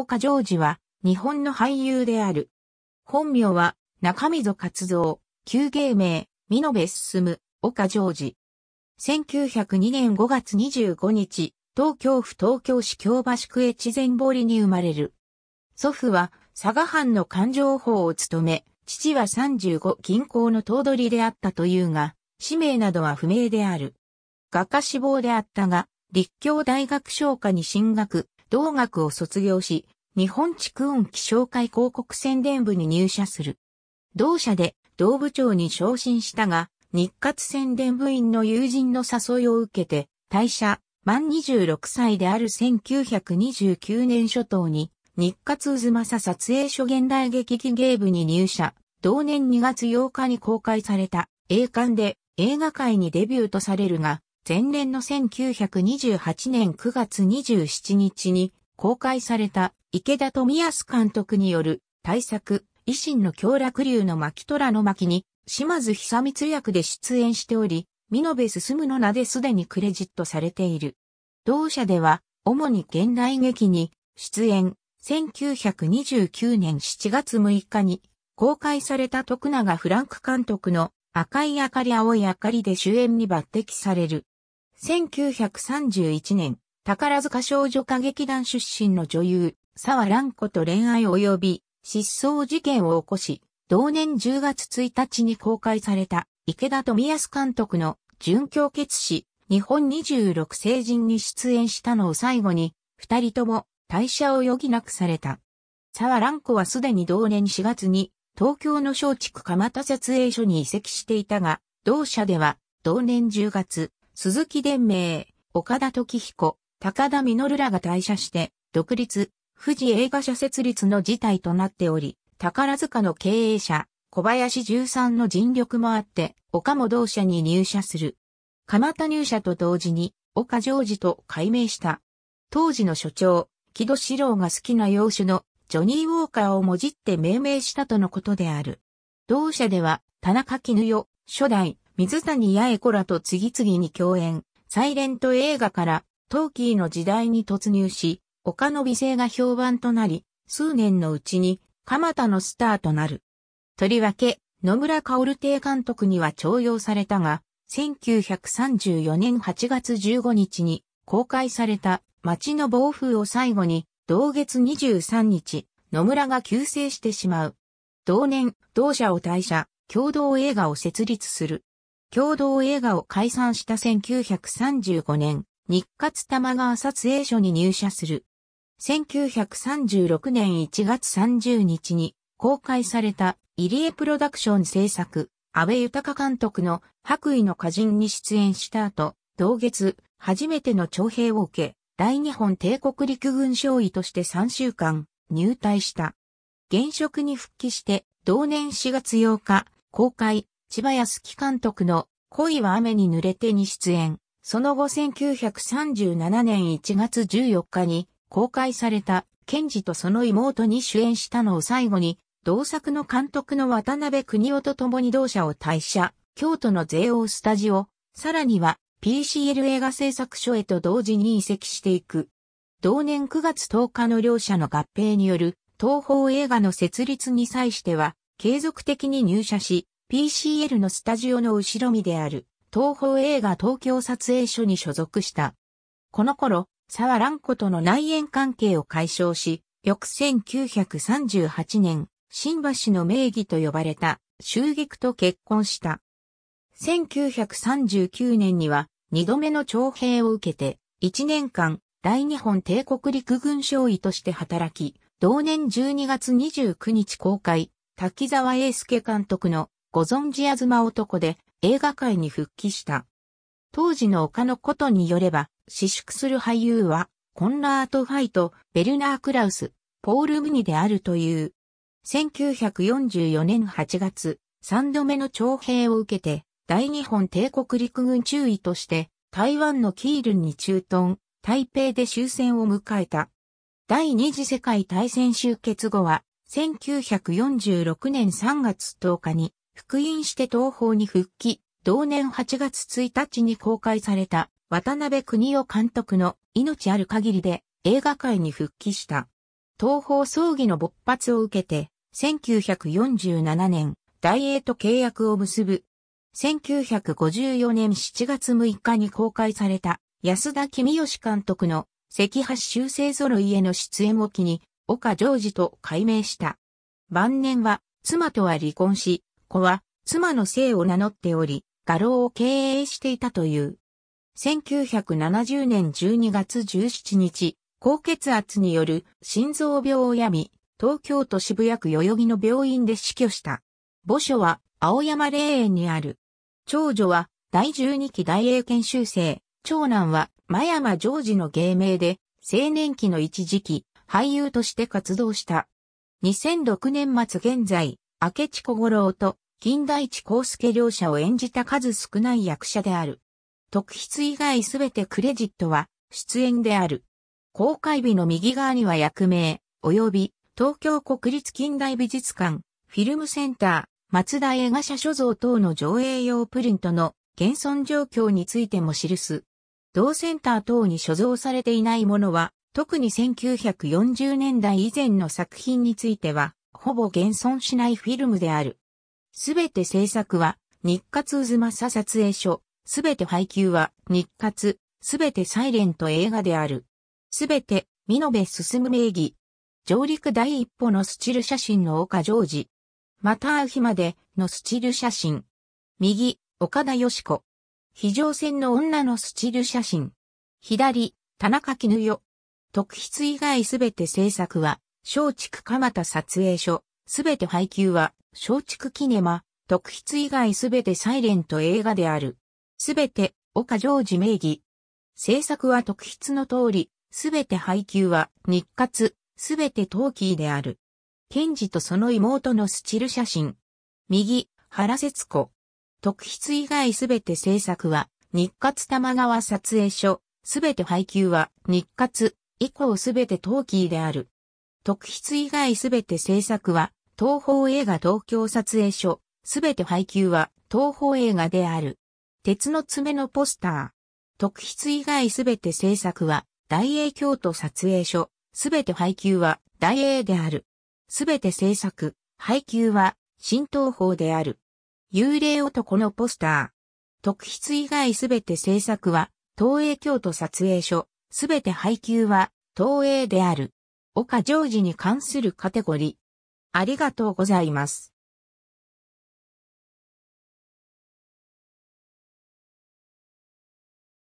岡ジ治は、日本の俳優である。本名は、中溝活動、旧芸名、美濃部進、岡ジ治。1902年5月25日、東京府東京市京橋区越前堀に生まれる。祖父は、佐賀藩の勘定法を務め、父は35近郊の頭取であったというが、氏名などは不明である。画家志望であったが、立教大学商科に進学、同学を卒業し、日本畜運気象会広告宣伝部に入社する。同社で同部長に昇進したが、日活宣伝部員の友人の誘いを受けて、退社、満26歳である1929年初頭に、日活渦政撮影所現代劇技芸部に入社、同年2月8日に公開された映館で映画界にデビューとされるが、前年の1928年9月27日に公開された池田富康監督による大作維新の強楽流の巻虎の巻に島津久光役で出演しており、美延進の名ですでにクレジットされている。同社では主に現代劇に出演、1929年7月6日に公開された徳永フランク監督の赤い明かり青い明かりで主演に抜擢される。1931年、宝塚少女歌劇団出身の女優、沢蘭子と恋愛及び失踪事件を起こし、同年10月1日に公開された池田富康監督の準強決誌日本26成人に出演したのを最後に、二人とも退社を余儀なくされた。沢蘭子はすでに同年4月に東京の松竹蒲田設営所に移籍していたが、同社では同年10月、鈴木伝明、岡田時彦、高田実らが退社して、独立、富士映画社設立の事態となっており、宝塚の経営者、小林十三の尽力もあって、岡も同社に入社する。蒲田入社と同時に、岡常治と改名した。当時の所長、木戸史郎が好きな洋酒のジョニー・ウォーカーをもじって命名したとのことである。同社では、田中絹代、初代、水谷八重子らと次々に共演、サイレント映画からトーキーの時代に突入し、丘の美声が評判となり、数年のうちに、蒲田のスターとなる。とりわけ、野村薫邸監督には徴用されたが、1934年8月15日に公開された街の暴風を最後に、同月23日、野村が急逝してしまう。同年、同社を退社、共同映画を設立する。共同映画を解散した1935年、日活玉川撮影所に入社する。1936年1月30日に公開された入江プロダクション制作、安倍豊監督の白衣の歌人に出演した後、同月、初めての徴兵を受け、大日本帝国陸軍少尉として3週間入隊した。現職に復帰して、同年4月8日、公開、千葉康樹監督の恋は雨に濡れてに出演。その後1937年1月14日に公開された、ケンジとその妹に主演したのを最後に、同作の監督の渡辺邦夫と共に同社を退社、京都の税王スタジオ、さらには PCL 映画製作所へと同時に移籍していく。同年9月10日の両社の合併による東宝映画の設立に際しては、継続的に入社し、PCL のスタジオの後ろ身である東方映画東京撮影所に所属した。この頃、沢蘭子との内縁関係を解消し、翌1938年、新橋の名義と呼ばれた、襲撃と結婚した。1939年には、二度目の徴兵を受けて、一年間、大日本帝国陸軍将尉として働き、同年12月29日公開、滝沢英介監督のご存知あずま男で映画界に復帰した。当時の丘のことによれば、私縮する俳優は、コンラート・ファイト、ベルナー・クラウス、ポール・ムニであるという。1944年8月、3度目の徴兵を受けて、大日本帝国陸軍中尉として、台湾のキールンに駐屯、台北で終戦を迎えた。第二次世界大戦終結後は、1946年3月10日に復員して東方に復帰、同年8月1日に公開された渡辺邦夫監督の命ある限りで映画界に復帰した。東方葬儀の勃発を受けて、1947年、大英と契約を結ぶ。1954年7月6日に公開された安田公義監督の赤橋修正揃いへの出演を機に岡ジョージと改名した。晩年は妻とは離婚し、子は妻の姓を名乗っており、画廊を経営していたという。1970年12月17日、高血圧による心臓病を病み、東京都渋谷区代々木の病院で死去した。墓所は青山霊園にある。長女は第12期大英研修生、長男は真山ジョージの芸名で、青年期の一時期、俳優として活動した。2006年末現在、明智小五郎と金田一光介両者を演じた数少ない役者である。特筆以外すべてクレジットは出演である。公開日の右側には役名、及び東京国立近代美術館、フィルムセンター、松田映画社所蔵等の上映用プリントの現存状況についても記す。同センター等に所蔵されていないものは、特に1940年代以前の作品については、ほぼ現存しないフィルムである。すべて制作は日活渦政撮影所、すべて配給は日活、すべてサイレント映画である。すべて、美濃部進む名義。上陸第一歩のスチル写真の岡ジョージ。また会う日までのスチル写真。右、岡田よし子。非常線の女のスチル写真。左、田中絹代。特筆以外すべて制作は松竹蒲田撮影所、すべて配給は、松竹キネマ、特筆以外すべてサイレント映画である。すべて、岡城時名義。制作は特筆の通り、すべて配給は、日活、すべてトーキーである。ケンジとその妹のスチル写真。右、原節子。特筆以外すべて制作は、日活玉川撮影所、すべて配給は、日活、以降すべてトーキーである。特筆以外すべて制作は、東方映画東京撮影所、すべて配給は、東方映画である。鉄の爪のポスター。特筆以外すべて制作は、大英京都撮影所、すべて配給は、大英である。すべて制作、配給は、新東方である。幽霊男のポスター。特筆以外すべて制作は、東映京都撮影所、すべて配給は、東映である。岡ジョージに関するカテゴリー。ありがとうございます。